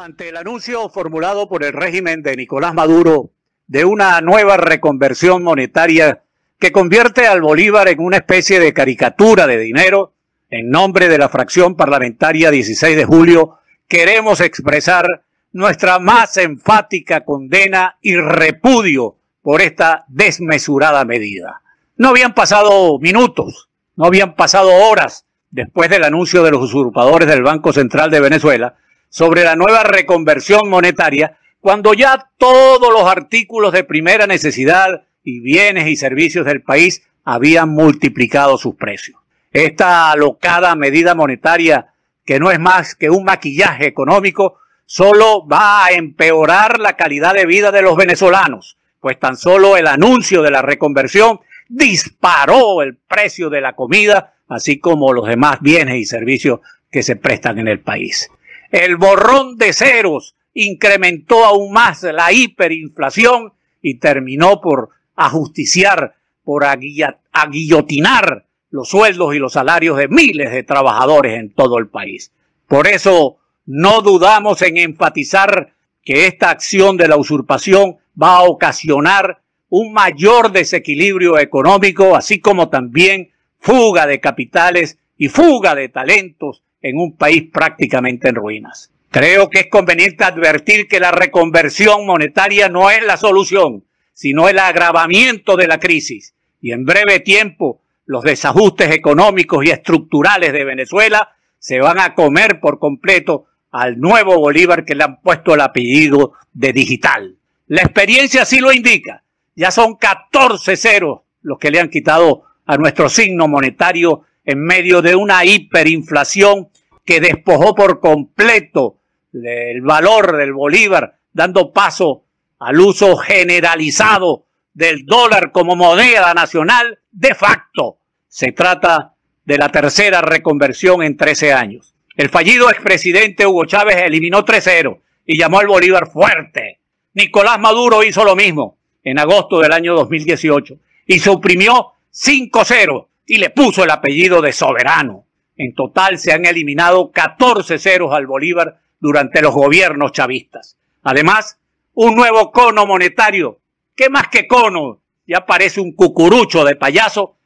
Ante el anuncio formulado por el régimen de Nicolás Maduro de una nueva reconversión monetaria que convierte al Bolívar en una especie de caricatura de dinero, en nombre de la fracción parlamentaria 16 de julio, queremos expresar nuestra más enfática condena y repudio por esta desmesurada medida. No habían pasado minutos, no habían pasado horas después del anuncio de los usurpadores del Banco Central de Venezuela, sobre la nueva reconversión monetaria cuando ya todos los artículos de primera necesidad y bienes y servicios del país habían multiplicado sus precios. Esta alocada medida monetaria, que no es más que un maquillaje económico, solo va a empeorar la calidad de vida de los venezolanos, pues tan solo el anuncio de la reconversión disparó el precio de la comida, así como los demás bienes y servicios que se prestan en el país. El borrón de ceros incrementó aún más la hiperinflación y terminó por ajusticiar, por aguillotinar los sueldos y los salarios de miles de trabajadores en todo el país. Por eso no dudamos en enfatizar que esta acción de la usurpación va a ocasionar un mayor desequilibrio económico, así como también fuga de capitales y fuga de talentos en un país prácticamente en ruinas. Creo que es conveniente advertir que la reconversión monetaria no es la solución, sino el agravamiento de la crisis. Y en breve tiempo, los desajustes económicos y estructurales de Venezuela se van a comer por completo al nuevo Bolívar que le han puesto el apellido de digital. La experiencia sí lo indica. Ya son 14 ceros los que le han quitado a nuestro signo monetario en medio de una hiperinflación que despojó por completo el valor del bolívar, dando paso al uso generalizado del dólar como moneda nacional de facto. Se trata de la tercera reconversión en 13 años. El fallido expresidente Hugo Chávez eliminó 3-0 y llamó al Bolívar fuerte. Nicolás Maduro hizo lo mismo en agosto del año 2018 y suprimió 5-0 y le puso el apellido de soberano. En total se han eliminado 14 ceros al Bolívar durante los gobiernos chavistas. Además, un nuevo cono monetario, ¿Qué más que cono, ya parece un cucurucho de payaso,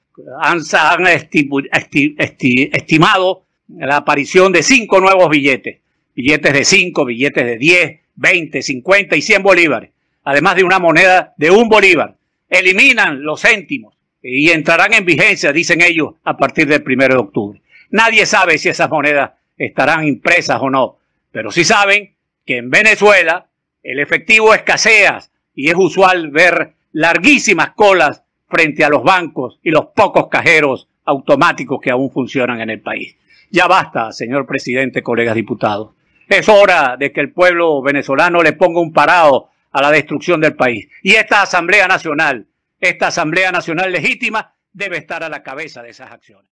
han, estimado la aparición de cinco nuevos billetes, billetes de 5, billetes de 10, 20, 50 y 100 bolívares, además de una moneda de un bolívar. Eliminan los céntimos, y entrarán en vigencia, dicen ellos, a partir del primero de octubre. Nadie sabe si esas monedas estarán impresas o no, pero sí saben que en Venezuela el efectivo escasea y es usual ver larguísimas colas frente a los bancos y los pocos cajeros automáticos que aún funcionan en el país. Ya basta, señor presidente, colegas diputados. Es hora de que el pueblo venezolano le ponga un parado a la destrucción del país. Y esta Asamblea Nacional esta Asamblea Nacional Legítima debe estar a la cabeza de esas acciones.